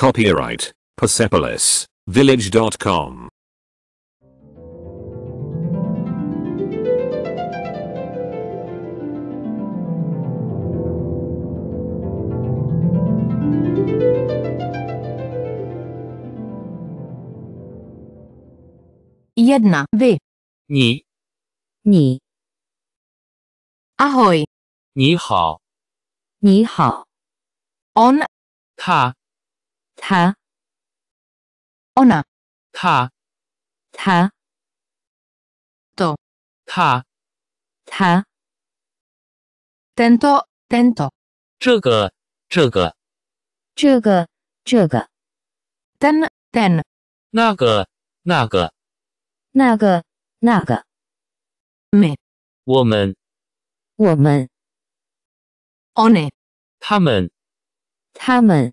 Copyright Persepolis Village.com Jedna. Vy. Ni. Ni. Ahoj. Ni hao. Ni hao. On. Ta. 他，我呢？他，他，都，他，他，单刀，单刀。这个，这个，这个，这个。单呢？单呢？那个，那个，那个，那个。没，我们，我们，o n 我呢？他们，他们。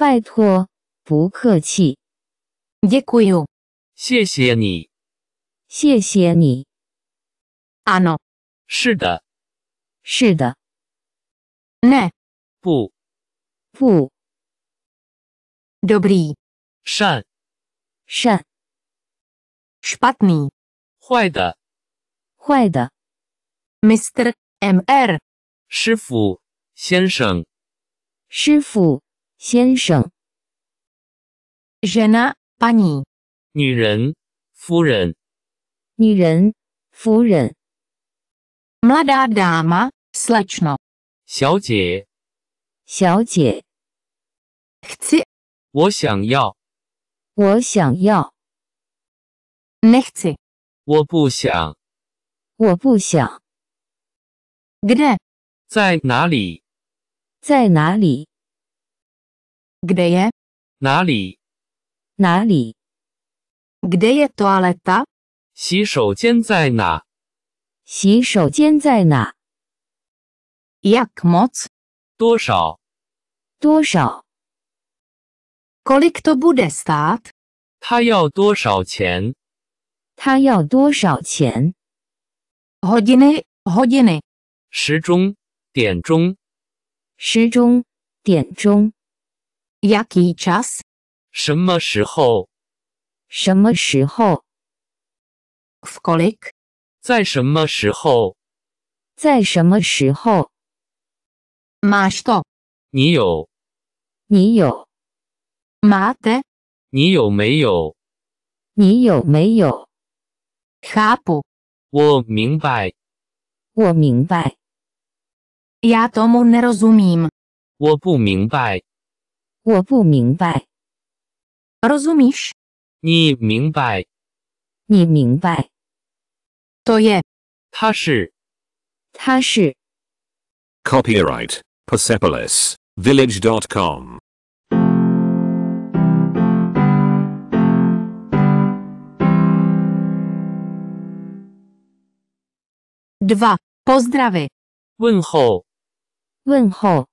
拜托，不客气。Я к 谢谢你，谢谢你。啊 н о 是的，是的。那不，不。Добрый，善，善。Шпатни，坏的，坏的。Mr. Mr. 师傅，先生。师傅。先生，谁呢？把你，女人，夫人，女人，夫人 m l d a dama, s l e c 小姐，小姐我想要，我想要 n e c h c 我不想，我不想 g d j 在哪里，在哪里？Kde je? Náli. Náli. Kde je toaleta? 洗手间在哪？洗手间在哪？Jak moc? 多少？多少？Kolik to bude stát? 他要多少钱？他要多少钱？Hodiny, hodiny. 时钟，点钟。时钟，点钟。Який ч а s 什么时候？什么时候？У кого л 在什么时候？在什么时候？Маша，你有？你有？Ма ді？你有没有？你有没有？Ха 我明白。我明白。Я тобі не розумію. 我不明白。我不明白。розумиш？你明白？你明白？то је. 他是。他是。copyright p e r s e p o l i s v i l l a g e c o m д v а п o з д р а в е 问候。问候。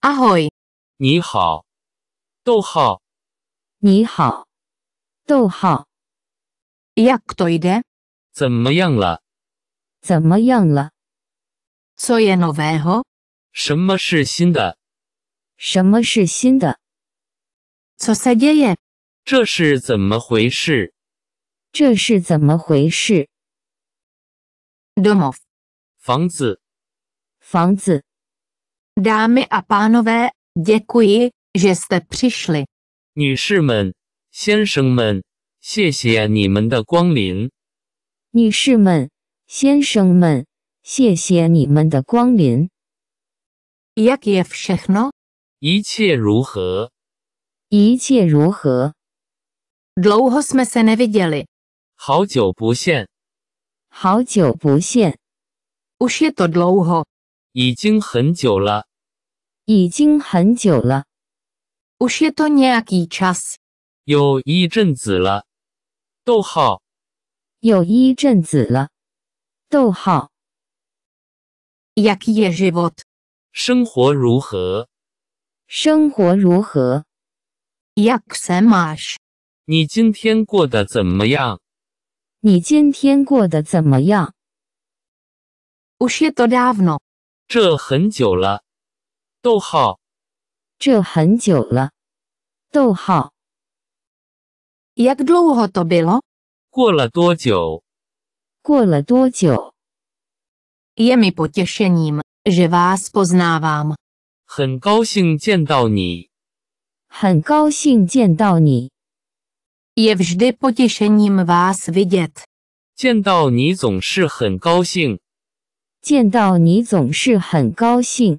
a h o й 你好，逗号。你好，逗号。怎么样了？怎么样了 с o о e n o н і н o 什么是新的？什么是新的 с ь о г о д н 这是怎么回事？这是怎么回事 d о m о 房子。房子。Дами апанове 谢谢你们的光临。女士们、先生们，谢谢你们的光临。女士们、先生们，谢谢你们的光临。一切如何？一切如何？好久不见。好久不见。已经很久了。已经很久了，五十多年了。有一阵子了，逗号，有一阵子了，逗号。Jak je život？生活如何？生活如何？Jak se máš？你今天过得怎么样？你今天过得怎么样？Už je to dávno。这很久了。逗号，这很久了。逗号 j a k d l o dobe lo？过了多久？过了多久？jsemi potěšením, že vás poznávám。很高兴见到你。很高兴见到你。je vždy potěšením vás vidět。见到你总是很高兴。见到你总是很高兴。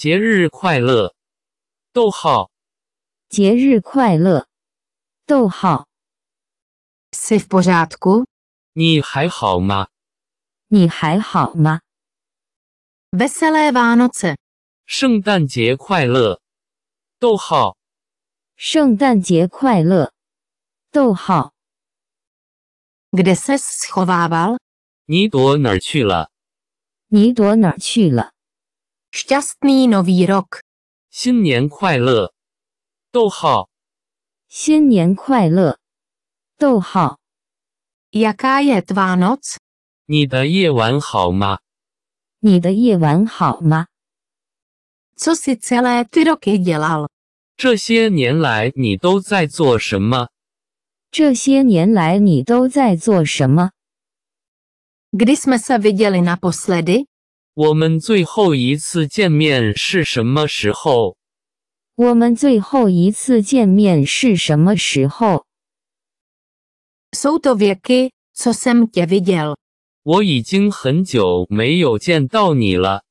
节日快乐，逗号。节日快乐，逗号。e b o 你还好吗？你还好吗 e s e n o c 圣诞节快乐，逗号。圣诞节快乐，逗号。Gdzie s w a a ł 你躲哪儿去了？你躲哪儿去了？Šťastný nový rok. 新年快乐。逗号。新年快乐。逗号。Jaká je tvá noc? 你的夜晚好吗？你的夜晚好吗？Co si celé ty roky dělal? 这些年来你都在做什么？这些年来你都在做什么？Kdy jsme se viděli naposledy? 我们最后一次见面是什么时候？我们最后一次见面是什么时候？Súto věky, čo som ti videl？我已经很久没有见到你了。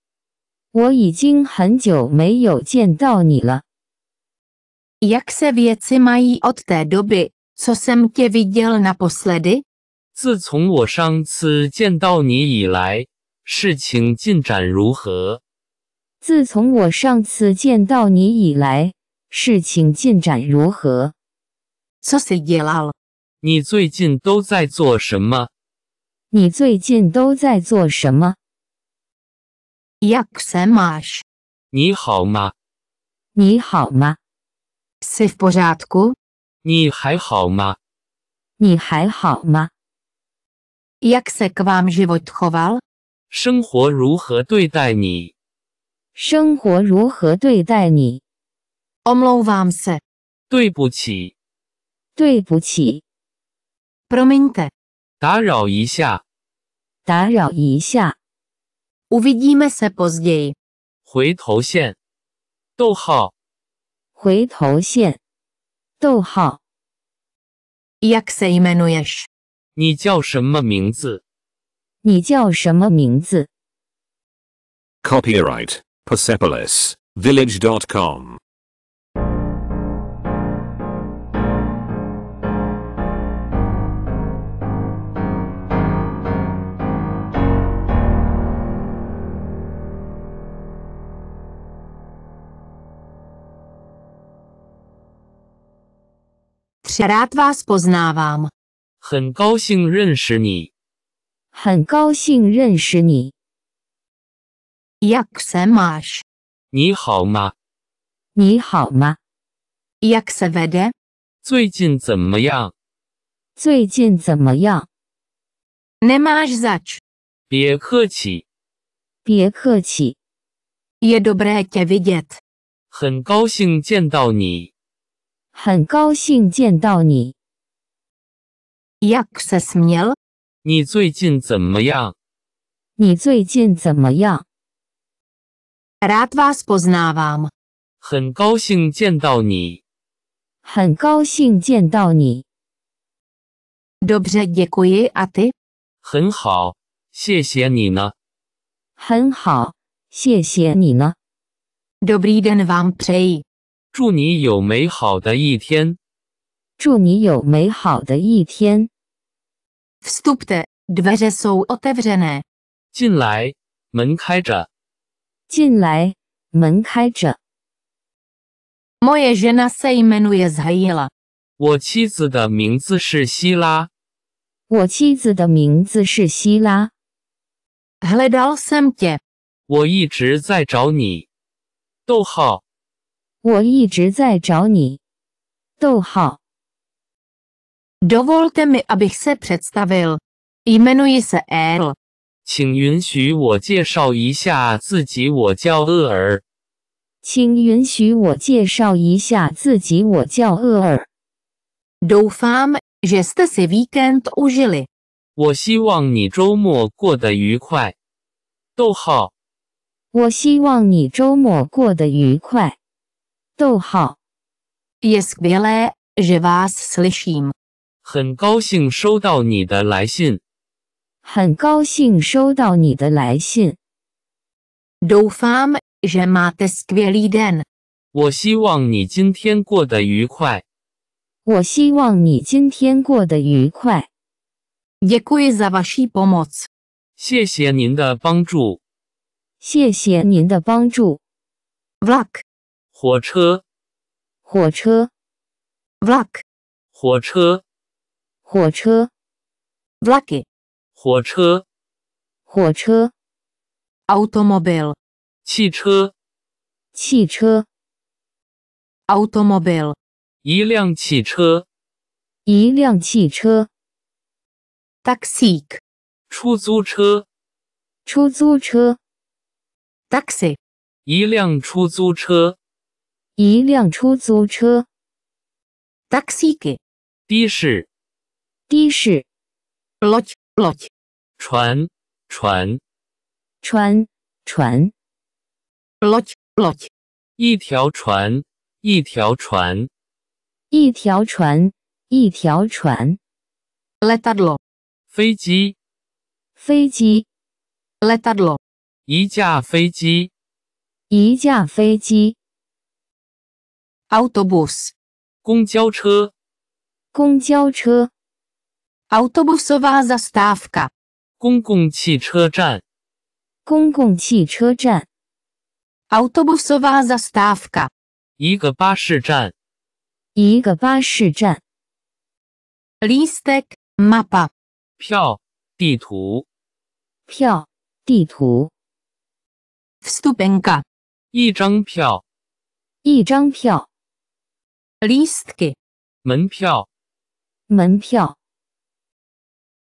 我已经很久没有见到你了。Jak se věci mají od té doby, čo som ti videl naposledy？自从我上次见到你以来。事情进展如何？自从我上次见到你以来，事情进展如何？你最近都在做什么？你最近都在做什么？你好吗？你好吗？你还好吗？你还好吗？Jak se k vám život choval？生活如何对待你？生活如何对待你？Omlo vamsa，对不起，对不起。Praminta，打扰一下，打扰一下。Uvidi masaposje，回头线，逗号，回头线，逗号。Yak se imenoyesh？你叫什么名字？你叫什么名字？Copyright Persepolis Village dot com。Rád vás poznávám. 很，高兴认识你。很高兴认识你。Як си маши? 你好吗？你好吗？Як си веде? 最近怎么样？最近怎么样？Не маши зач. 别客气。别客气。Є добре квітет. 很高兴见到你。很高兴见到你。Як си сміял 你最近怎么样？你最近怎么样 r d v s poznávám，很高兴见到你。很高兴见到你。d o b d k a t 很好，谢谢你呢。很好，谢谢你呢。Dobrý den vám přeji，祝你有美好的一天。祝你有美好的一天。Vstupte, dveře jsou otevřené。进来，门开着。进来，门开着。Moje žena jméno je Zyla。我妻子的名字是希拉。我妻子的名字是希拉。Hledal jsem tě. 我一直在找你。逗号。我一直在找你。逗号。Dovolte mi, abych se představil. Jmenuji se Earl. 请允许我介绍一下自己，我叫厄尔。请允许我介绍一下自己，我叫厄尔。Doufám, že jste si víkend užili. 我希望你周末过得愉快。逗号。我希望你周末过得愉快。逗号。Je skvělé, že vás slyším. 很高兴收到你的来信。很高兴收到你的来信。d o f m e m e s v l den。我希望你今天过得愉快。我希望你今天过得愉快。d k u j vaši p o m o c 谢谢您的帮助。谢谢您的帮助。Vlak。火车。火车。Vlak。火车。火车，vagón。火车，火车 a u t o m o b i l e 汽车，汽车 a u t o m o b i l e 一辆汽车，一辆汽车，taxi。出租车，出租车，taxi。一辆出租车，一辆出租车，taxi。的士。的士 l o c k l o c k 船船船船 l o c k l o c k 一条船一条船一条船一条船，Let that l o 飞机飞机 Let that l o 一架飞机一架飞机，Autobus，公交车公交车。Autobusovaza stavka，公共汽车站。公共汽车站。Autobusovaza stavka，一个巴士站。一个巴士站。Listek, mapa，票，地图。票，地图。s t u p e n k a 一张票。一张票。Listek，门票。门票。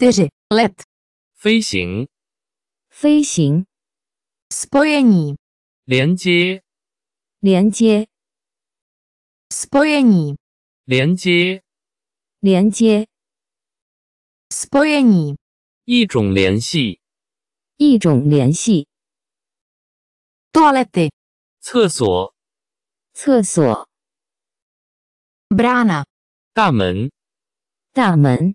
这是 e е т 飞行飞行 spojení 连接连接 spojení 连接连接 spojení 一种联系一种联系 doladě 厕所，厕所 brana 大门大门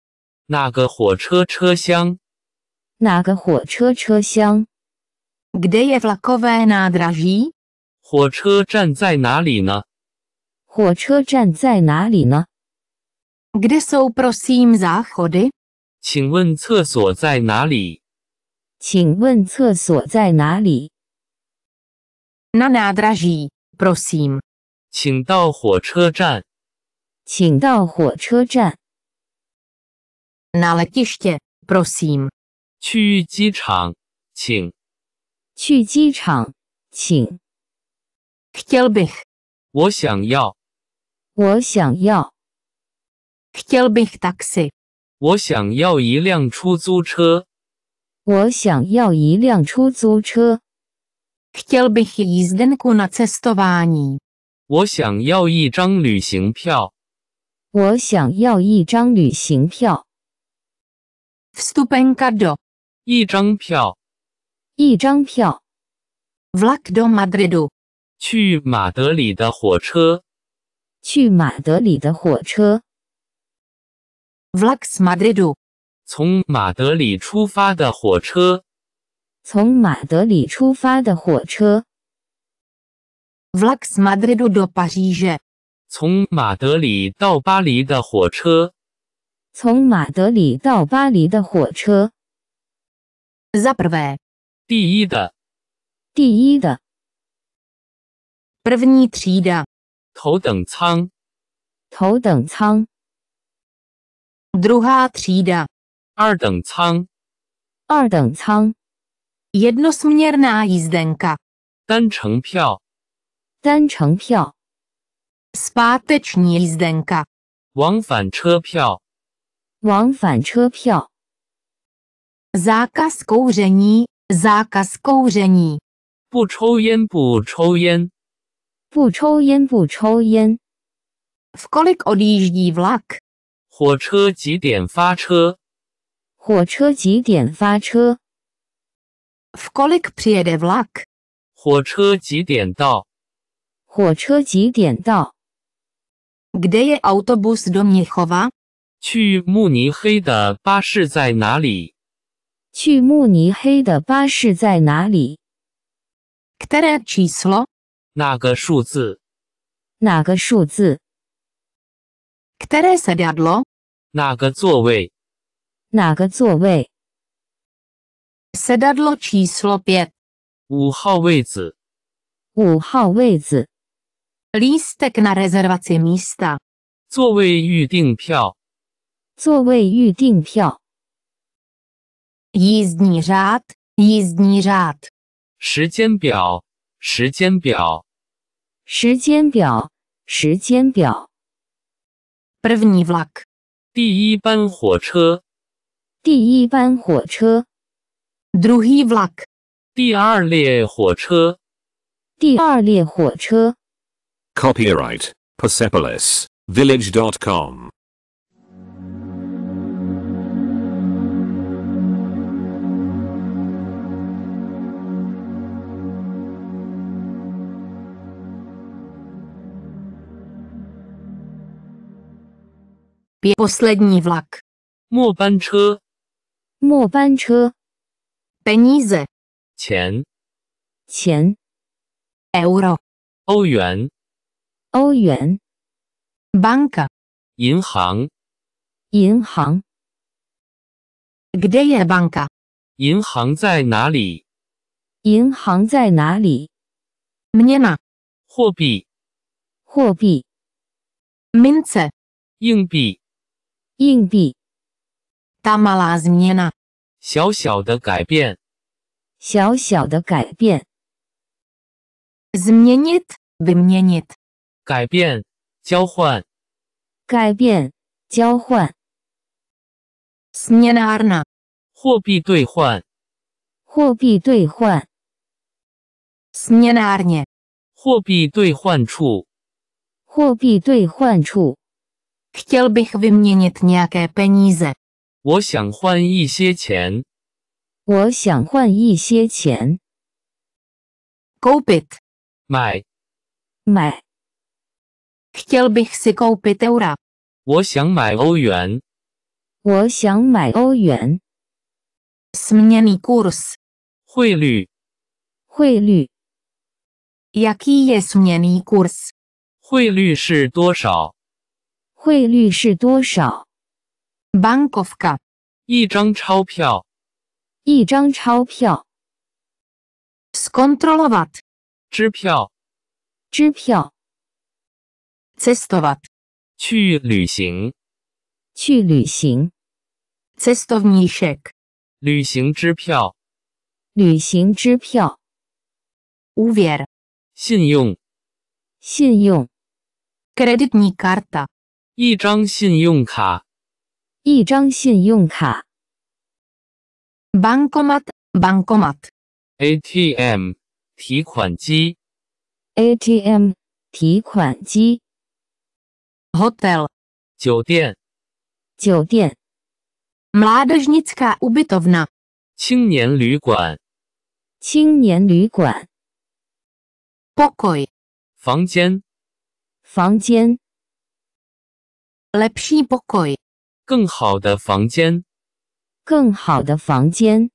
那个火车车厢，那个火车车厢。Gdje je vlakovna nadraži？火车站在哪里呢？火车站在哪里呢？Gdje su prosim zahody？请问厕所在哪里？请问厕所在哪里？Na nadraži, prosim. 请到火车站。请到火车站。Na lekisti, prosim. 去机场，请。去机场，请。c h c l bych. 我想要。我想要。c h c l bych taksy. 我想要一辆出租车。我想要一辆出租车。c h c l bych i z d e n e k o n a c s t o b a n i 我想要一张旅行票。我想要一张旅行票。Vstupenka do. 一张票，一张票。Vlak do Madridu，去马德里的火车。去马德里的火车。Vlak z Madridu，从马德里出发的火车。从马德里出发的火车。Vlak z Madridu do Parisa，从马德里到巴黎的火车。从马德里到巴黎的火车。第一的。第一的。头等舱。头等舱。二等舱。二等舱。单程票。单程票。往返车票。往返车票。Zakazkujeni，zakazkujeni。不抽烟，不抽烟，不抽烟，不抽烟。V kolik odjije vlak？火车几点发车？火车几点发车？V kolik prijeje vlak？火车几点到？火车几点到？Kde je autobus do Mihova？去慕尼黑的巴士在哪里？去慕尼黑的巴士在哪里？那个数字？哪个数字？那个座位？哪个座位？五号位子。五号位子。Listę na r e z e r w a c j m i s t a 座位预订票。座位预订票。Isniat, Isniat。时间表，时间表，时间表，时间表。První vlak。第一班火车。第一班火车。Druhý vlak。第二列火车。第二列火车。Copyright PersepolisVillage.com。别。последни v l a к 末班车。末班车。дениза 钱。钱。euro 欧元。欧元。b a n k 银行。银行。где е b a n k 银行在哪里？银行在哪里 m е n a 货币。货币。m i n ц e 硬币。硬币大马拉子捏呢小小的改变小小的改变改变交换改变交换 signana 货币兑换货币兑换 signana 货币兑换处货币兑换处我想换一些钱。我想换一些钱。Kupit 买买。Chcęłbym się kupić euro. 我想买欧元。我想买欧元。Smiany kurs 汇率汇率。Jakie jest smiany kurs 汇率是多少？汇率是多少？Bankovka 一张钞票，一张钞票。Skontrolovat 支票，支票。Cestovat 去旅行，去旅行。Cestovni check 旅行支票，旅行支票。Uver 信用，信用。Kreditni karta 一张信用卡，一张信用卡。Bankomat，Bankomat，ATM，提款机，ATM，提款机。Hotel，酒店，酒店。Mladosnitska ubytovna，青年旅馆，青年旅馆。Pokoj，房间，房间。Lepszy pokój，更好的房间。更好的房间。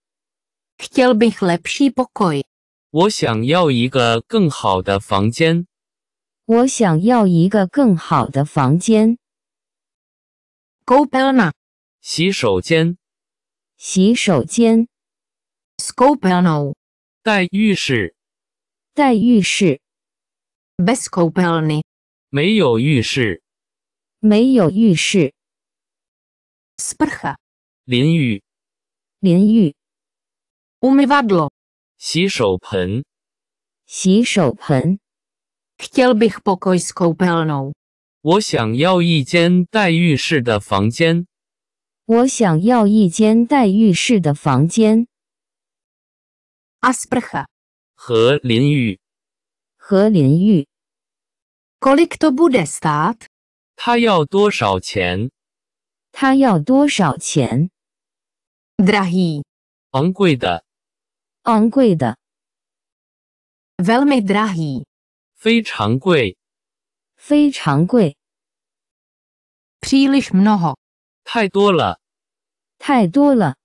Chcę lepszy pokój，我想要一个更好的房间。我想要一个更好的房间。Scopelna，洗手间。洗手间。Scopelno，带浴室。带浴室。Bez scopelni，没有浴室。没有浴室。淋浴，淋浴。洗手盆，洗手盆。我想要一间带浴室的房间。我想要一间带浴室的房间。和淋浴，和淋浴。他要多少钱？他要多少钱？drahi，昂贵的，昂贵的。velmi drahi，非常贵，非常贵。příliš mnoho，太多了，太多了。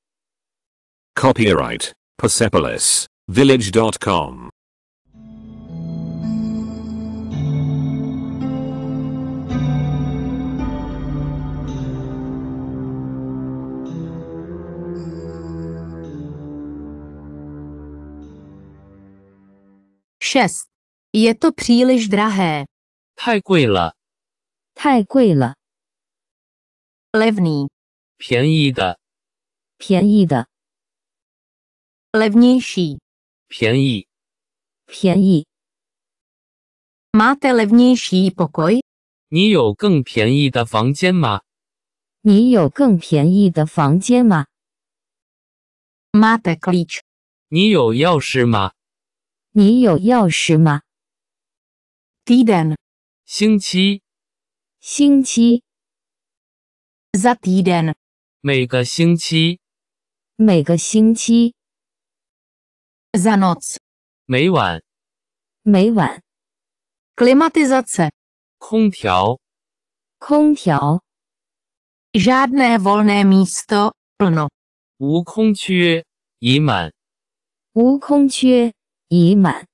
Copyright: p e r s e p o l i s v i l l a g e c o m 6. Je to příliš drahé. 太贵了，太贵了，Levný. 便宜的，便宜的，Levnější. 便宜，便宜。Máte levnější pokoj? 你有更便宜的房间吗？你有更便宜的房间吗？Máte klíč? 你有钥匙吗？你有钥匙吗？Dien 星期星期 Z jeden i 每个星期每个星期 Z n o t s 每晚每晚 Klimatyzacja 空调空调 Zadne v o l n e miejsce 不了无空缺已满无空缺已满。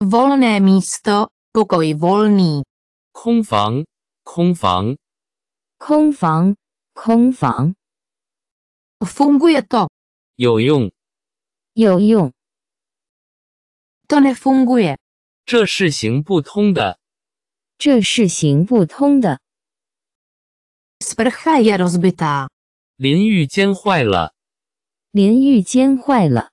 Volné místy, buďte volní。空房，空房，空房，空房。Funguje to？有用，有用。Tak nefunguje。这是行不通的，这是行不通的。Sprchář je rozbitá。淋浴间坏了，淋浴间坏了。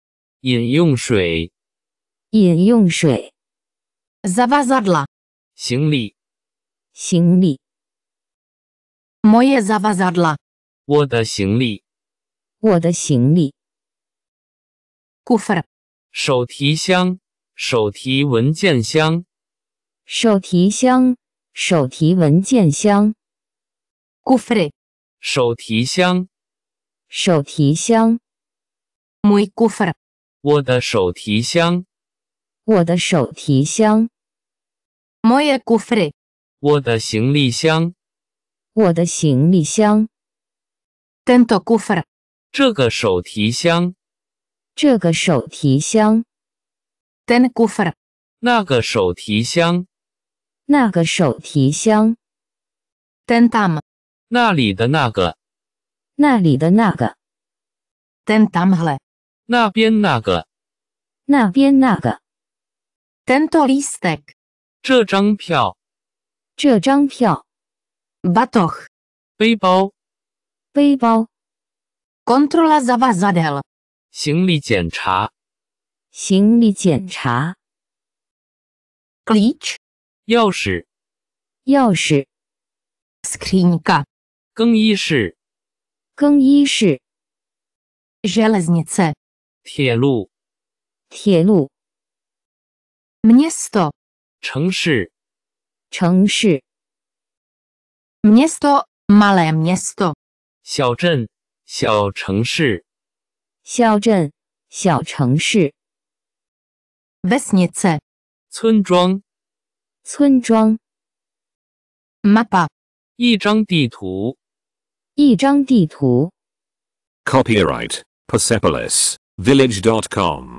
饮用水，饮用水。Zavazadla。行李，行李。Moye z a v a z a d l 我的行李，我的行李。Kufir。手提箱，手提文件箱。手提箱，手提文件箱。Kufir。手提箱，手提箱。Moy kufir。我的手提箱，我的手提箱。Moye g u f r 我的行李箱，我的行李箱。Dent g u f r 这个手提箱，这个手提箱。Dent u f r 那个手提箱，那个手提箱。Dent a m 那里的那个，那里的那个。Dent a m h l e 那边那个，那边那个。Dentolistek，这张票，这张票。b a t o k 背包，背包。Kontrola zavazadel，行李检查，行李检查。Glitch，钥匙，钥匙。Skrinica，更衣室，更衣室。Železnice 铁路，铁路。m Место，城市，城市。m Место, м a л о е место。小镇，小城市。小镇，小城市。Весняца，村庄，村庄。m a p a 一张地图，一张地图。Copyright Persepolis。village.com.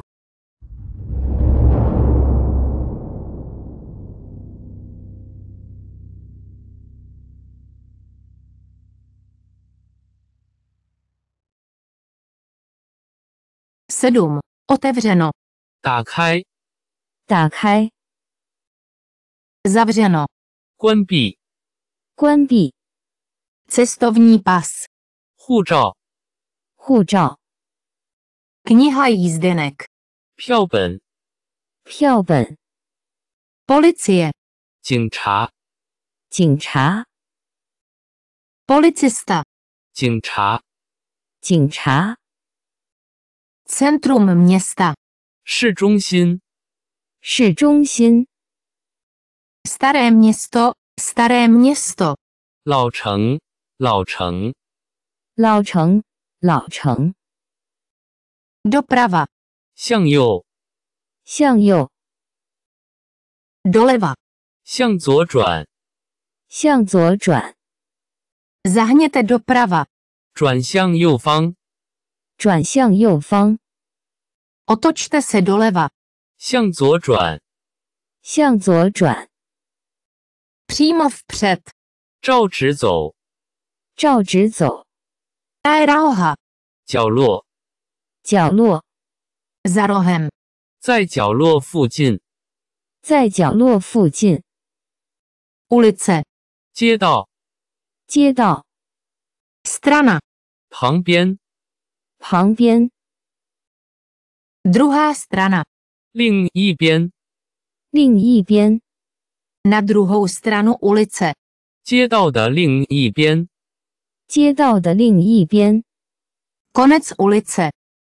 Sedm. Otevřeno. 打开，打开，Zavřeno. Cestovní pas. 护照，护照，Kniha jízdenek. Psiałben. Psiałben. Policie. Cingcha. Cingcha. Policysta. Cingcha. Cingcha. Centrum miasta. 市中心。市中心。Stare miasto, stare miasto. 老城，老城。老城，老城。Doprava. 向右，向右。Doleva. 向左转，向左转。Zahněte doprava. 转向右方，转向右方。Otočte se doleva. 向左转，向左转。Přímo vpřed. 照直走，照直走。Aeroha. 角落，角落，在角落附近，在角落附近。Улица，街道，街道。s t r a 旁边，旁边。另一边，另一边。街道的另一边，街道的另一边。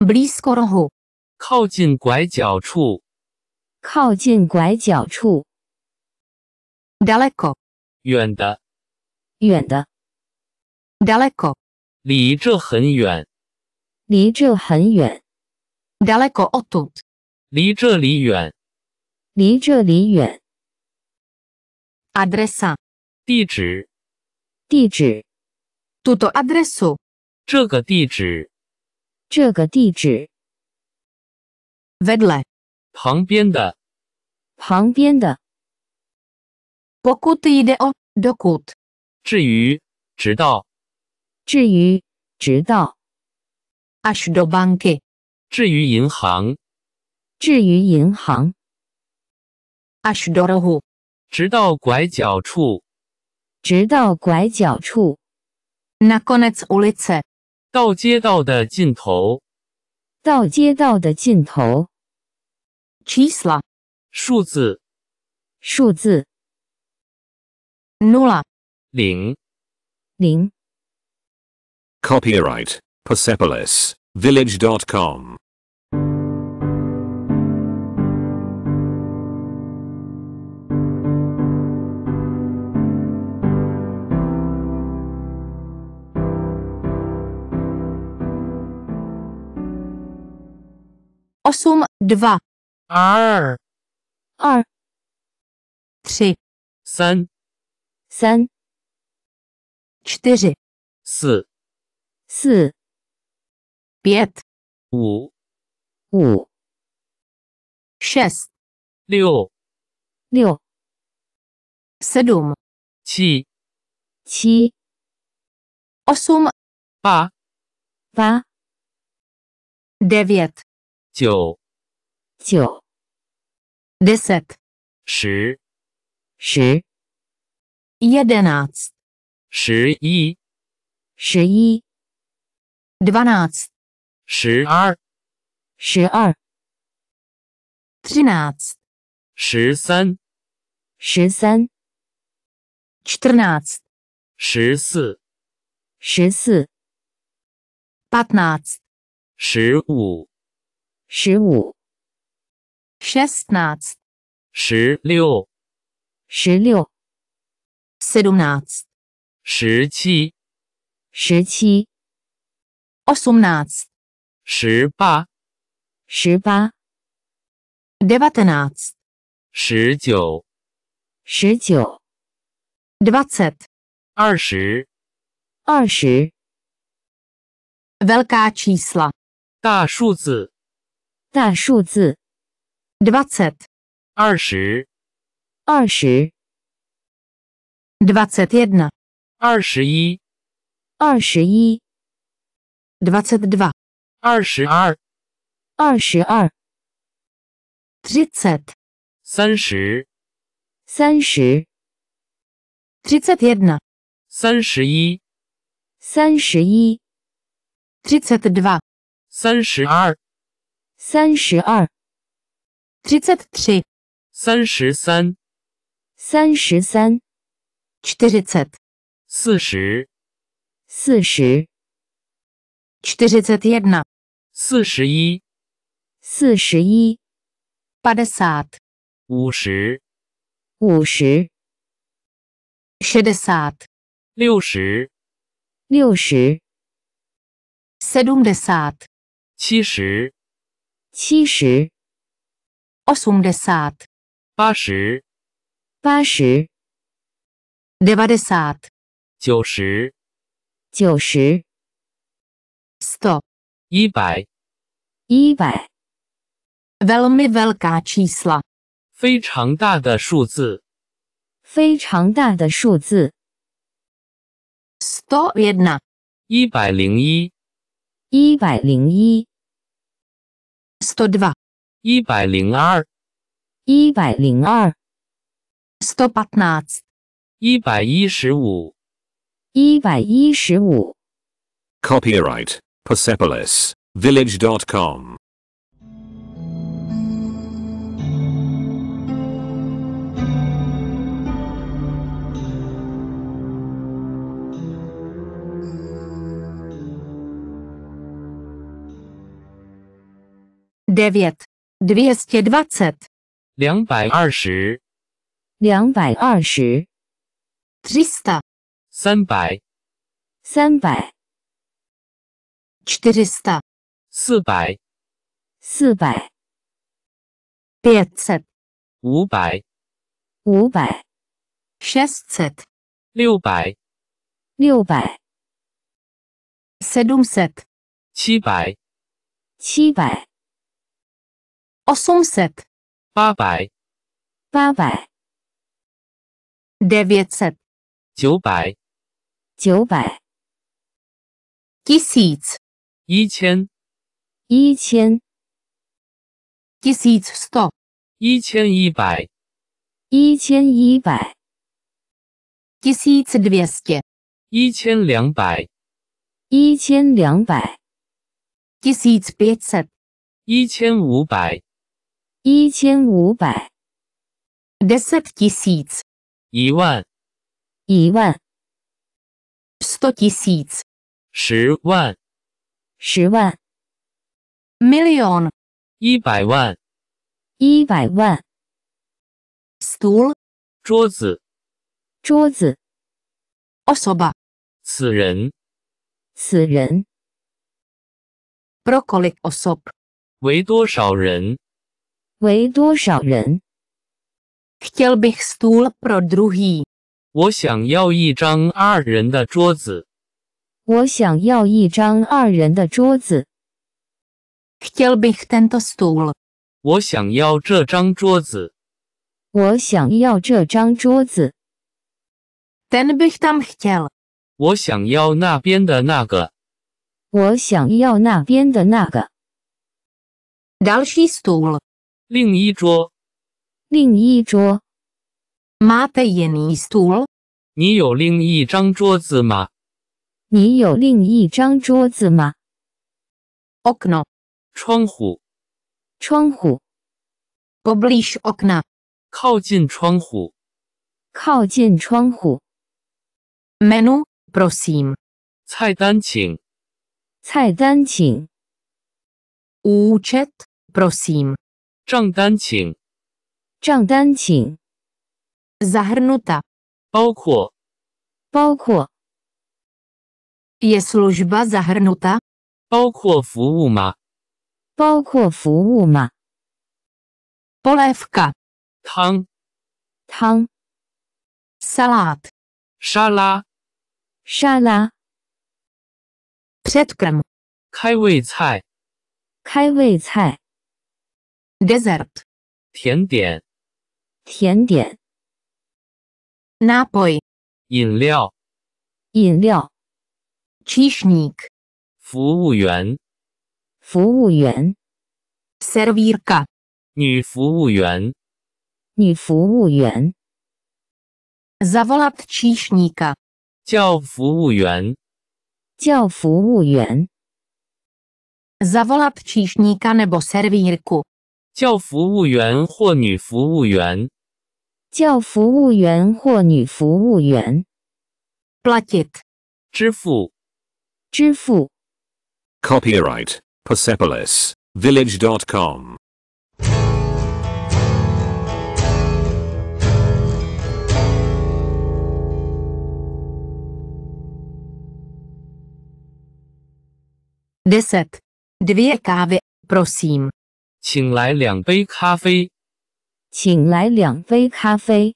Blisko，靠近拐角处。靠近拐角处。Daleko，远的。远的。Daleko，离这很远。离这很远。Daleko od tute，离这里远。离这里远。Adres, a 地址。地址。Tuto adresu，这个地址。这个地址，Vedla 旁边的，旁边的，do kud，至于，直到，至于，直到，ash do banke，至于银行，至于银行，ash do rohu，直到拐角处，直到拐角处，na konec ulice。到街道的尽头。到街道的尽头。числа 数字数字 n о l a 零零。copyright persepolisvillage.com osm dva čtyři, 二 tři 三三 čtyři 四四 pět 五五 šest 六六 sedm 七七 osm 八, devět 九九 deset 十十 jedenáct 十一十一 dvanáct 十二十二 třináct 十三十三 čtrnáct 十四十四 patnáct 十五十五、šestnáct, 十六、十六、sedmnáct, 十七、十七、osmnáct, 十八、十八、devatenáct, 十九、十九、dvacet, 二十、二十、velká čísla, 大数字。大数字 d v а д ц а 二十，二十 d v а д ц а т ь е д н 二十一，二十一 d v а д ц 二十二，二十二 т р и д ц 三十，三十 т р и д ц t т ь е д 三十一，三十一 т р i д ц а т ь д 三十二。三十二，三十三，三十三，四十四十，四十四，四十一，四十一，八的萨特，五十，五十，十的萨特，六十，六十，十 s 萨 t 七十。七十，osumdesat，八十，八十，dvadesat，九十，九十，stop，一百，一百，velmi velka cisla，非常大的数字，非常大的数字，stop jedna，一百零一，一百零一。102一百零二102 115一百一十五115 Copyright Persepolis Village.com 9. 220. 220. 220. 300. 300. 300. čtyřista, 400. 400. pětset, 500. 500. 600. 600. 600. 700. 700. 700. 八百，八百，九百，九百，一千，一千，一千一百，一千一百，一千两百，一千两百，一千五百。一千五百 decety seats，一万，一万，stoty seats，十万，十万，million，一百万，一百万。stool，桌子，桌子。asoba，此人，此人。broccoli asob，为多少人？为多少人？chtěl bych stůl pro druhý。我想要一张二人的桌子。我想要一张二人的桌子。chtěl bych ten to stůl。我想要这张桌子。我想要这张桌子。chtěl bych tam hleděl。我想要那边的那个。我想要那边的那个。další stůl 另一桌，另一桌。Ma be une a t r e 你有另一张桌子吗？你有另一张桌子吗 o k n o 窗户。窗户。p u b l i s h o k n o 靠近窗户。靠近窗户。Menu？Prosim。菜单，请。菜单，请。Uchet？Prosim。账单请，账单请。Захрнута，包括，包括。Еслужба захрнута，包括服务吗？包括服务吗？Полефка，汤，汤。s a l а т 沙拉，沙拉。p я т о г а м 开胃菜，开胃菜。Desert. 甜点。甜点。Napoj. 饮料。饮料。Číšník. 服务员。服务员。Servírka. 女服务员。女服务员。Zavolat číšníka. 叫服务员。叫服务员。Zavolat číšníka nebo servírku. 教服务员或女服务员。叫服务员或女服务员。Platit 支付。支付。Copyright Persepolis Village dot Village.com。Deset. Dvě kávy, prosím. 请来两杯咖啡，请来两杯咖啡。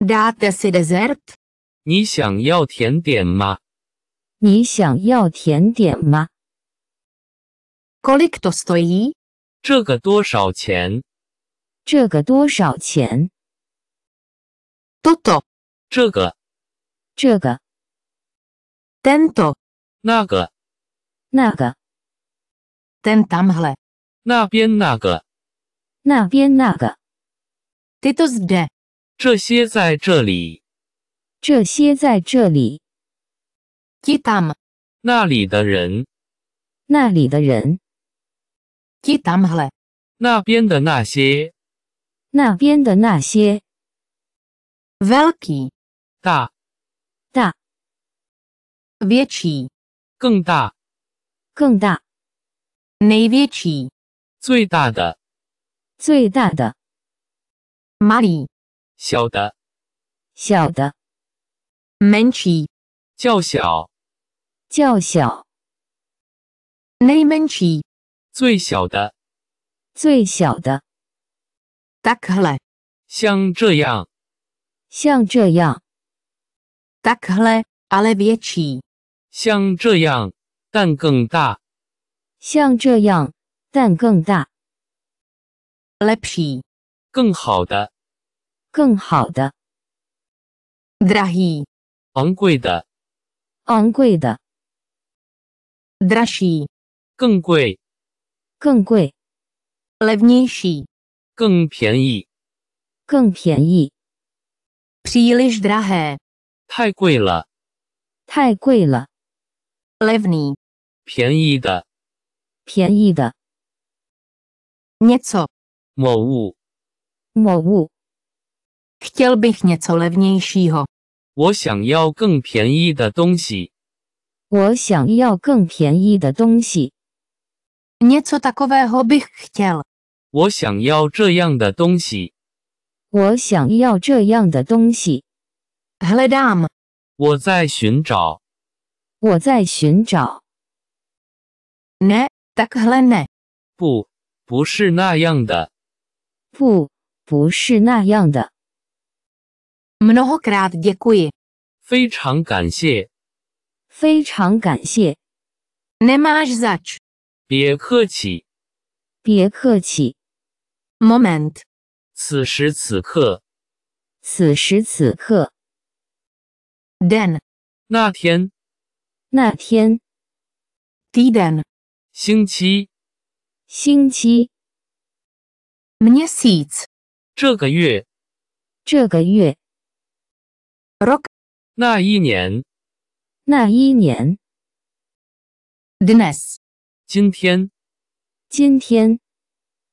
t h a s dessert。你想要甜点吗？你想要甜点吗？Colic o s t i 这个多少钱？这个多少钱？Do o 这个。这个。Tento。那个。那个。Ten t a m u l e 那边那个，那边那个，这些都是在这些在这里，这些在这里。g t a m i 那里的人，那里的人。g t a m i 了那边的那些，那边的那些。v i e l k i 大大 v i e l c i 更大，更大。n i e v i e l c i 最大的，最大的，Mali，小的，小的，Manchi，较小，较小，Manchii，最小的，最小的，Dakhalai，像这样，像这样，Dakhalai Alibichi，像这样但更大，像这样。但更大。lepší，更好的。更好的。drahý，昂贵的。昂贵的。drahší，更贵。更贵。levnější，更便宜。更便宜。příliš drahe，太贵了。太贵了。levný，便宜的。便宜的。Něco. Mou. Mou. Chtěl bych něco levnějšího. 我想要更便宜的东西。我想要更便宜的东西。Něco takového bych chtěl. 我想要这样的东西。我想要这样的东西。Hledám. 我在寻找。我在寻找。Ne, takhle ne. 不，不是那样的，不，不是那样的。非常感谢，非常感谢。别客气，别客气。Moment. 此时此刻，此时此刻。Then. 那天，那天。d。и д e n 星期。星期。Месяц 这个月。这个月。Рок 那一年。那一年。д н е с 今天。今天。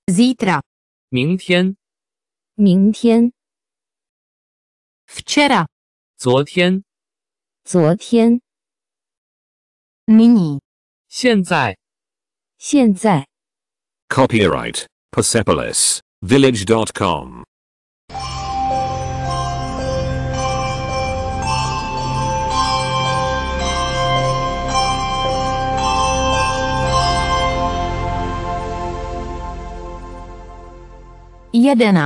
Зитра 明天。明天。Вчера 昨天。昨天。Нини 现在。现在。Copyright Persepolis Village.com. Jedena.